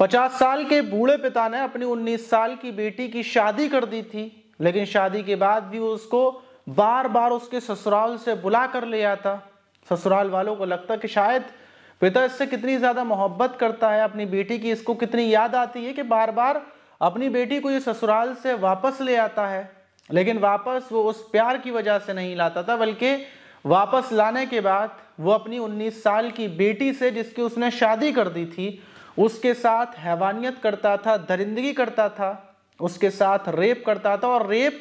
पचास साल के बूढ़े पिता ने अपनी उन्नीस साल की बेटी की शादी कर दी थी लेकिन शादी के बाद भी उसको बार बार उसके ससुराल से बुला कर ले आता ससुराल वालों को लगता कि शायद पिता इससे कितनी ज़्यादा मोहब्बत करता है अपनी बेटी की इसको कितनी याद आती है कि बार बार अपनी बेटी को ये ससुराल से वापस ले आता है लेकिन वापस वो उस प्यार की वजह से नहीं लाता था बल्कि वापस लाने के बाद वो अपनी 19 साल की बेटी से जिसकी उसने शादी कर दी थी उसके साथ हैवानियत करता था दरिंदगी करता था उसके साथ रेप करता था और रेप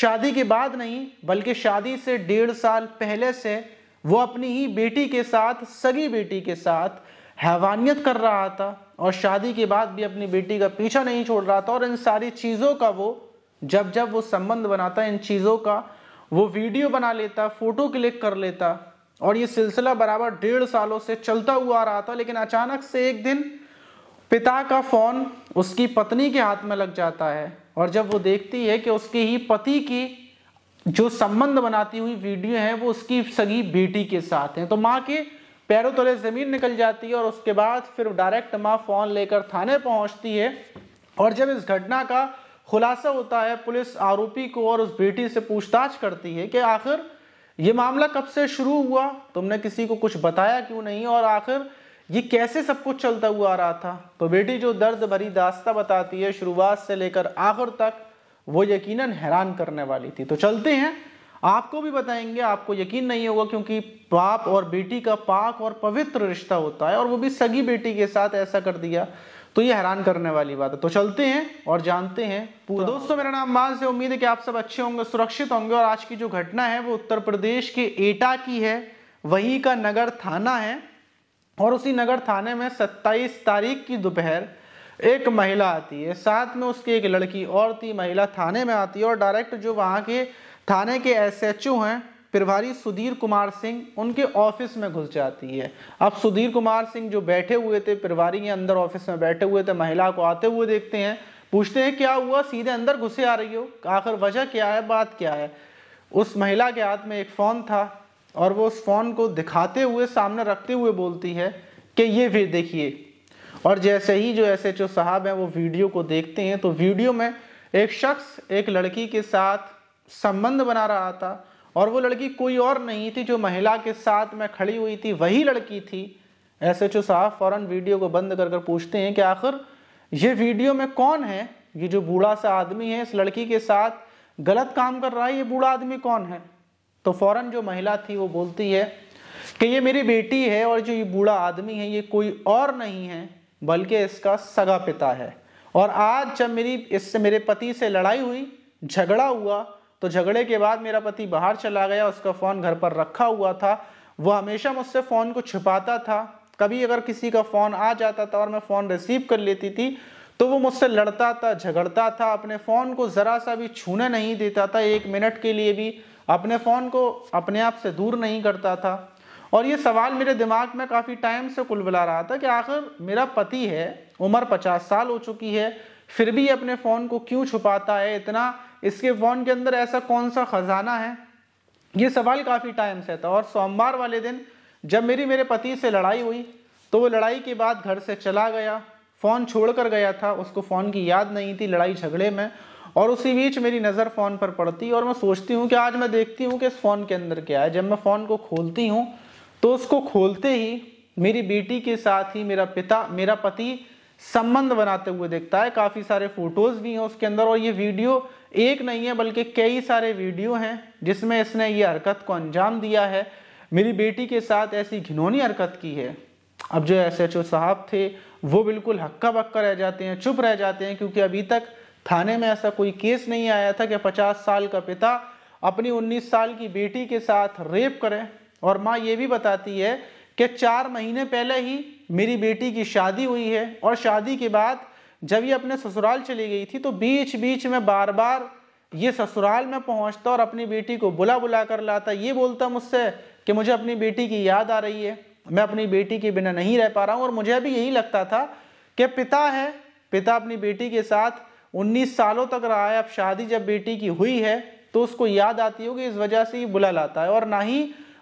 शादी के बाद नहीं बल्कि शादी से डेढ़ साल पहले से वो अपनी ही बेटी के साथ सगी बेटी के साथ हैवानियत कर रहा था और शादी के बाद भी अपनी बेटी का पीछा नहीं छोड़ रहा था और इन सारी चीज़ों का वो जब जब वो संबंध बनाता इन चीज़ों का वो वीडियो बना लेता फ़ोटो क्लिक कर लेता और ये सिलसिला बराबर डेढ़ सालों से चलता हुआ आ रहा था लेकिन अचानक से एक दिन पिता का फोन उसकी पत्नी के हाथ में लग जाता है और जब वो देखती है कि उसके ही पति की जो संबंध बनाती हुई वीडियो है वो उसकी सगी बेटी के साथ है तो माँ के पैरों तले ज़मीन निकल जाती है और उसके बाद फिर डायरेक्ट माँ फ़ोन लेकर थाने पहुँचती है और जब इस घटना का खुलासा होता है पुलिस आरोपी को और उस बेटी से पूछताछ करती है कि आखिर ये मामला कब से शुरू हुआ तुमने किसी को कुछ बताया क्यों नहीं और आखिर ये कैसे सब कुछ चलता हुआ आ रहा था तो बेटी जो दर्द भरी दास्ता बताती है शुरुआत से लेकर आखिर तक वो यकीनन हैरान करने वाली थी तो चलते हैं आपको भी बताएंगे आपको यकीन नहीं होगा क्योंकि बाप और बेटी का पाक और पवित्र रिश्ता होता है और वो भी सगी बेटी के साथ ऐसा कर दिया तो ये हैरान करने वाली बात है तो चलते हैं और जानते हैं पूरा तो दोस्तों मेरा नाम मान से उम्मीद है कि आप सब अच्छे होंगे सुरक्षित होंगे और आज की जो घटना है वो उत्तर प्रदेश के एटा की है वहीं का नगर थाना है और उसी नगर थाने में 27 तारीख की दोपहर एक महिला आती है साथ में उसकी एक लड़की और थी महिला थाने में आती है और डायरेक्ट जो वहाँ के थाने के एसएचओ हैं प्रभारी सुधीर कुमार सिंह उनके ऑफिस में घुस जाती है अब सुधीर कुमार सिंह जो बैठे हुए थे प्रभारी के अंदर ऑफिस में बैठे हुए थे महिला को आते हुए देखते हैं पूछते हैं क्या हुआ सीधे अंदर घुसे आ रही हो आखिर वजह क्या है बात क्या है उस महिला के हाथ में एक फ़ोन था और वो उस फ़ोन को दिखाते हुए सामने रखते हुए बोलती है कि ये भी देखिए और जैसे ही जो एस एच ओ साहब हैं वो वीडियो को देखते हैं तो वीडियो में एक शख्स एक लड़की के साथ संबंध बना रहा था और वो लड़की कोई और नहीं थी जो महिला के साथ में खड़ी हुई थी वही लड़की थी एस एच ओ साहब फ़ौरन वीडियो को बंद कर कर पूछते हैं कि आखिर ये वीडियो में कौन है ये जो बूढ़ा सा आदमी है इस लड़की के साथ गलत काम कर रहा है ये बूढ़ा आदमी कौन है तो फौरन जो महिला थी वो बोलती है कि ये मेरी बेटी है और जो ये बूढ़ा आदमी है ये कोई और नहीं है बल्कि इसका सगा पिता है और आज जब मेरी इससे मेरे पति से लड़ाई हुई झगड़ा हुआ तो झगड़े के बाद मेरा पति बाहर चला गया उसका फ़ोन घर पर रखा हुआ था वह हमेशा मुझसे फ़ोन को छुपाता था कभी अगर किसी का फ़ोन आ जाता था और मैं फ़ोन रिसीव कर लेती थी तो वो मुझसे लड़ता था झगड़ता था अपने फ़ोन को ज़रा सा भी छूने नहीं देता था एक मिनट के लिए भी अपने फ़ोन को अपने आप से दूर नहीं करता था और ये सवाल मेरे दिमाग में काफ़ी टाइम से कुलबुला रहा था कि आखिर मेरा पति है उम्र पचास साल हो चुकी है फिर भी अपने फ़ोन को क्यों छुपाता है इतना इसके फ़ोन के अंदर ऐसा कौन सा ख़जाना है ये सवाल काफ़ी टाइम से था और सोमवार वाले दिन जब मेरी मेरे पति से लड़ाई हुई तो वो लड़ाई के बाद घर से चला गया फ़ोन छोड़ कर गया था उसको फ़ोन की याद नहीं थी लड़ाई झगड़े में और उसी बीच मेरी नज़र फ़ोन पर पड़ती है और मैं सोचती हूँ कि आज मैं देखती हूँ कि इस फ़ोन के अंदर क्या है जब मैं फ़ोन को खोलती हूँ तो उसको खोलते ही मेरी बेटी के साथ ही मेरा पिता मेरा पति संबंध बनाते हुए देखता है काफ़ी सारे फोटोज़ भी हैं उसके अंदर और ये वीडियो एक नहीं है बल्कि कई सारे वीडियो हैं जिसमें इसने ये हरकत को अंजाम दिया है मेरी बेटी के साथ ऐसी घिनौनी हरकत की है अब जो एस साहब थे वो बिल्कुल हक्का बक्का रह जाते हैं चुप रह जाते हैं क्योंकि अभी तक थाने में ऐसा कोई केस नहीं आया था कि 50 साल का पिता अपनी 19 साल की बेटी के साथ रेप करें और माँ ये भी बताती है कि चार महीने पहले ही मेरी बेटी की शादी हुई है और शादी के बाद जब ये अपने ससुराल चली गई थी तो बीच बीच में बार बार ये ससुराल में पहुंचता और अपनी बेटी को बुला बुला कर लाता ये बोलता मुझसे कि मुझे अपनी बेटी की याद आ रही है मैं अपनी बेटी के बिना नहीं रह पा रहा हूँ और मुझे भी यही लगता था कि पिता है पिता अपनी बेटी के साथ 19 सालों तक रहा है अब शादी जब बेटी की हुई है तो उसको याद आती होगी इस वजह से ही बुला लाता है और ना ही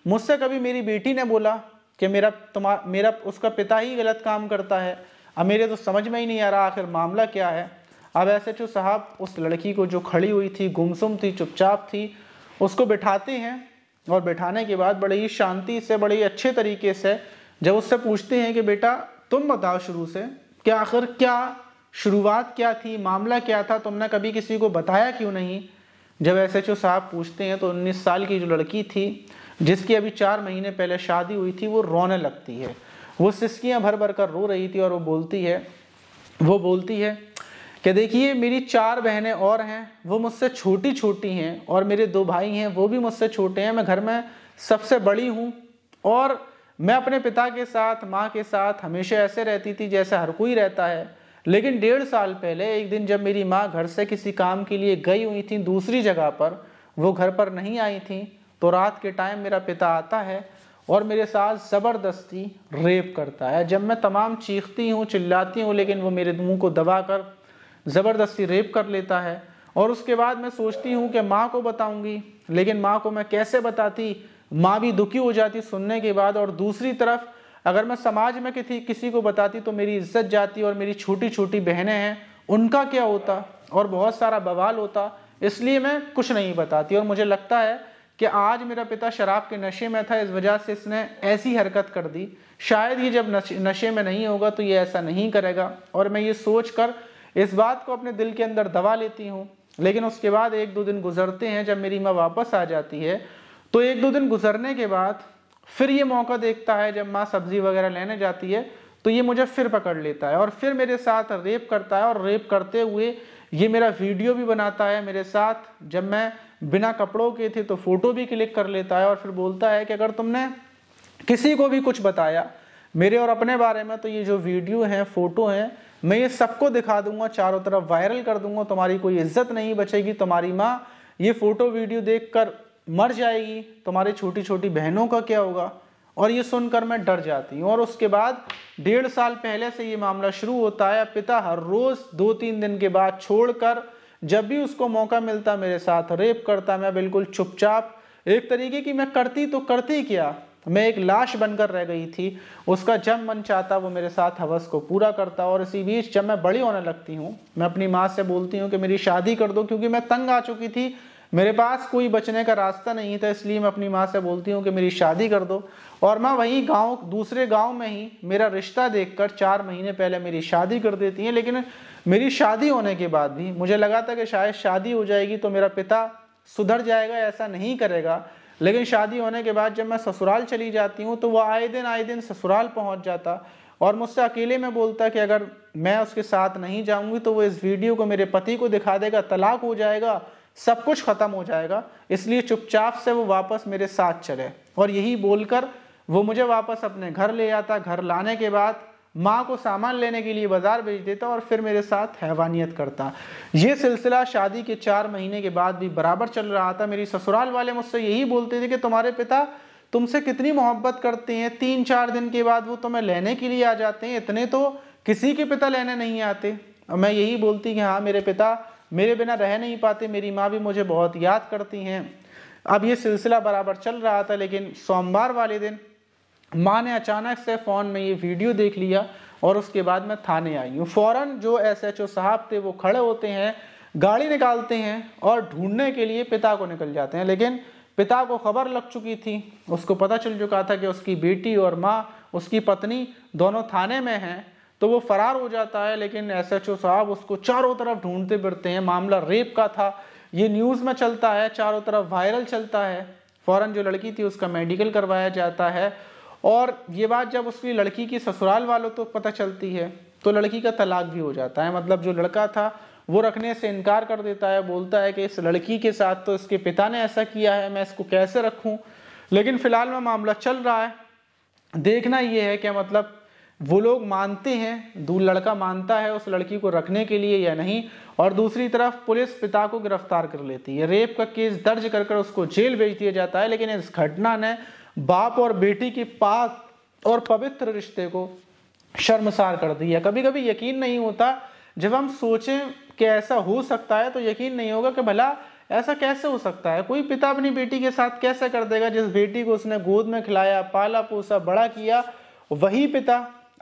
मुझसे कभी मेरी बेटी ने बोला कि मेरा तुम्हारा मेरा उसका पिता ही गलत काम करता है अब मेरे तो समझ में ही नहीं आ रहा आखिर मामला क्या है अब ऐसे जो साहब उस लड़की को जो खड़ी हुई थी गुमसुम थी चुपचाप थी उसको बिठाते हैं और बैठाने के बाद बड़े ही शांति से बड़े ही अच्छे तरीके से जब उससे पूछते हैं कि बेटा तुम बताओ शुरू से कि आखिर क्या शुरुआत क्या थी मामला क्या था तुमने कभी किसी को बताया क्यों नहीं जब एस एच साहब पूछते हैं तो 19 साल की जो लड़की थी जिसकी अभी चार महीने पहले शादी हुई थी वो रोने लगती है वो सिस्कियाँ भर भर कर रो रही थी और वो बोलती है वो बोलती है कि देखिए मेरी चार बहनें और हैं वो मुझसे छोटी छोटी हैं और मेरे दो भाई हैं वो भी मुझसे छोटे हैं मैं घर में सबसे बड़ी हूँ और मैं अपने पिता के साथ माँ के साथ हमेशा ऐसे रहती थी जैसे हर कोई रहता है लेकिन डेढ़ साल पहले एक दिन जब मेरी माँ घर से किसी काम के लिए गई हुई थी दूसरी जगह पर वो घर पर नहीं आई थी तो रात के टाइम मेरा पिता आता है और मेरे साथ ज़बरदस्ती रेप करता है जब मैं तमाम चीखती हूँ चिल्लाती हूँ लेकिन वो मेरे मुँह को दबा कर ज़बरदस्ती रेप कर लेता है और उसके बाद मैं सोचती हूँ कि माँ को बताऊँगी लेकिन माँ को मैं कैसे बताती माँ भी दुखी हो जाती सुनने के बाद और दूसरी तरफ अगर मैं समाज में किसी किसी को बताती तो मेरी इज्जत जाती और मेरी छोटी छोटी बहनें हैं उनका क्या होता और बहुत सारा बवाल होता इसलिए मैं कुछ नहीं बताती और मुझे लगता है कि आज मेरा पिता शराब के नशे में था इस वजह से इसने ऐसी हरकत कर दी शायद ये जब नशे में नहीं होगा तो ये ऐसा नहीं करेगा और मैं ये सोच कर इस बात को अपने दिल के अंदर दबा लेती हूँ लेकिन उसके बाद एक दो दिन गुजरते हैं जब मेरी माँ वापस आ जाती है तो एक दो दिन गुजरने के बाद फिर ये मौका देखता है जब माँ सब्जी वगैरह लेने जाती है तो ये मुझे फिर पकड़ लेता है और फिर मेरे साथ रेप करता है और रेप करते हुए ये मेरा वीडियो भी बनाता है मेरे साथ जब मैं बिना कपड़ों के थे तो फोटो भी क्लिक कर लेता है और फिर बोलता है कि अगर तुमने किसी को भी कुछ बताया मेरे और अपने बारे में तो ये जो वीडियो हैं फोटो हैं मैं ये सबको दिखा दूंगा चारों तरफ वायरल कर दूंगा तुम्हारी कोई इज्जत नहीं बचेगी तुम्हारी माँ ये फोटो वीडियो देखकर मर जाएगी तुम्हारी छोटी छोटी बहनों का क्या होगा और ये सुनकर मैं डर जाती हूँ और उसके बाद डेढ़ साल पहले से ये मामला शुरू होता है पिता हर रोज दो तीन दिन के बाद छोड़कर जब भी उसको मौका मिलता मेरे साथ रेप करता मैं बिल्कुल चुपचाप एक तरीके की मैं करती तो करती क्या मैं एक लाश बनकर रह गई थी उसका जब मन चाहता वो मेरे साथ हवस को पूरा करता और इसी बीच जब मैं बड़ी होने लगती हूँ मैं अपनी माँ से बोलती हूँ कि मेरी शादी कर दो क्योंकि मैं तंग आ चुकी थी मेरे पास कोई बचने का रास्ता नहीं था इसलिए मैं अपनी माँ से बोलती हूँ कि मेरी शादी कर दो और माँ वहीं गांव दूसरे गांव में ही मेरा रिश्ता देखकर चार महीने पहले मेरी शादी कर देती हैं लेकिन मेरी शादी होने के बाद भी मुझे लगा था कि शायद शादी हो जाएगी तो मेरा पिता सुधर जाएगा ऐसा नहीं करेगा लेकिन शादी होने के बाद जब मैं ससुराल चली जाती हूँ तो वह आए दिन आए दिन ससुराल पहुँच जाता और मुझसे अकेले में बोलता कि अगर मैं उसके साथ नहीं जाऊँगी तो वो इस वीडियो को मेरे पति को दिखा देगा तलाक हो जाएगा सब कुछ खत्म हो जाएगा इसलिए चुपचाप से वो वापस मेरे साथ चले और यही बोलकर वो मुझे वापस अपने घर ले आता घर लाने के बाद माँ को सामान लेने के लिए बाजार भेज देता और फिर मेरे साथ हैवानियत करता ये सिलसिला शादी के चार महीने के बाद भी बराबर चल रहा था मेरी ससुराल वाले मुझसे यही बोलते थे कि तुम्हारे पिता तुमसे कितनी मोहब्बत करते हैं तीन चार दिन के बाद वो तुम्हें लेने के लिए आ जाते हैं इतने तो किसी के पिता लेने नहीं आते मैं यही बोलती कि हाँ मेरे पिता मेरे बिना रह नहीं पाते मेरी माँ भी मुझे बहुत याद करती हैं अब ये सिलसिला बराबर चल रहा था लेकिन सोमवार वाले दिन माँ ने अचानक से फ़ोन में ये वीडियो देख लिया और उसके बाद मैं थाने आई हूँ फ़ौरन जो एस एच ओ साहब थे वो खड़े होते हैं गाड़ी निकालते हैं और ढूंढने के लिए पिता को निकल जाते हैं लेकिन पिता को खबर लग चुकी थी उसको पता चल चुका था कि उसकी बेटी और माँ उसकी पत्नी दोनों थाने में हैं तो वो फरार हो जाता है लेकिन एस एच ओ साहब उसको चारों तरफ ढूंढते फिरते हैं मामला रेप का था ये न्यूज़ में चलता है चारों तरफ वायरल चलता है फ़ौरन जो लड़की थी उसका मेडिकल करवाया जाता है और ये बात जब उसकी लड़की की ससुराल वालों तो पता चलती है तो लड़की का तलाक भी हो जाता है मतलब जो लड़का था वो रखने से इनकार कर देता है बोलता है कि इस लड़की के साथ तो इसके पिता ने ऐसा किया है मैं इसको कैसे रखूँ लेकिन फ़िलहाल में मामला चल रहा है देखना ये है कि मतलब वो लोग मानते हैं दूर लड़का मानता है उस लड़की को रखने के लिए या नहीं और दूसरी तरफ पुलिस पिता को गिरफ्तार कर लेती है रेप का केस दर्ज कर कर उसको जेल भेज दिया जाता है लेकिन इस घटना ने बाप और बेटी के पास और पवित्र रिश्ते को शर्मसार कर दिया कभी कभी यकीन नहीं होता जब हम सोचें कि ऐसा हो सकता है तो यकीन नहीं होगा कि भला ऐसा कैसे हो सकता है कोई पिता अपनी बेटी के साथ कैसे कर देगा जिस बेटी को उसने गोद में खिलाया पाला पोसा बड़ा किया वही पिता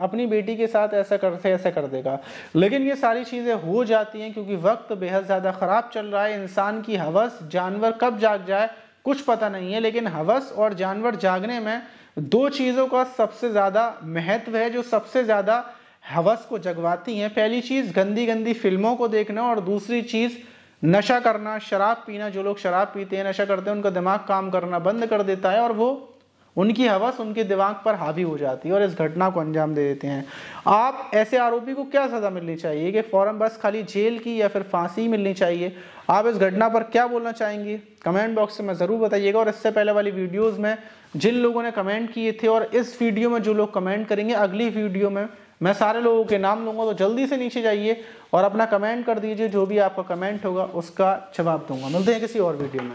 अपनी बेटी के साथ ऐसा करते ऐसा कर देगा लेकिन ये सारी चीज़ें हो जाती हैं क्योंकि वक्त बेहद ज़्यादा ख़राब चल रहा है इंसान की हवस जानवर कब जाग जाए कुछ पता नहीं है लेकिन हवस और जानवर जागने में दो चीज़ों का सबसे ज़्यादा महत्व है जो सबसे ज़्यादा हवस को जगवाती हैं पहली चीज़ गंदी गंदी फिल्मों को देखना और दूसरी चीज़ नशा करना शराब पीना जो लोग शराब पीते हैं नशा करते हैं उनका दिमाग काम करना बंद कर देता है और वो उनकी हवस उनके दिमाग पर हावी हो जाती है और इस घटना को अंजाम दे देते हैं आप ऐसे आरोपी को क्या सज़ा मिलनी चाहिए कि फ़ौरन बस खाली जेल की या फिर फांसी मिलनी चाहिए आप इस घटना पर क्या बोलना चाहेंगे कमेंट बॉक्स में ज़रूर बताइएगा और इससे पहले वाली वीडियोज़ में जिन लोगों ने कमेंट किए थे और इस वीडियो में जो लोग कमेंट करेंगे अगली वीडियो में मैं सारे लोगों के नाम लूँगा तो जल्दी से नीचे जाइए और अपना कमेंट कर दीजिए जो भी आपका कमेंट होगा उसका जवाब दूंगा मिलते हैं किसी और वीडियो में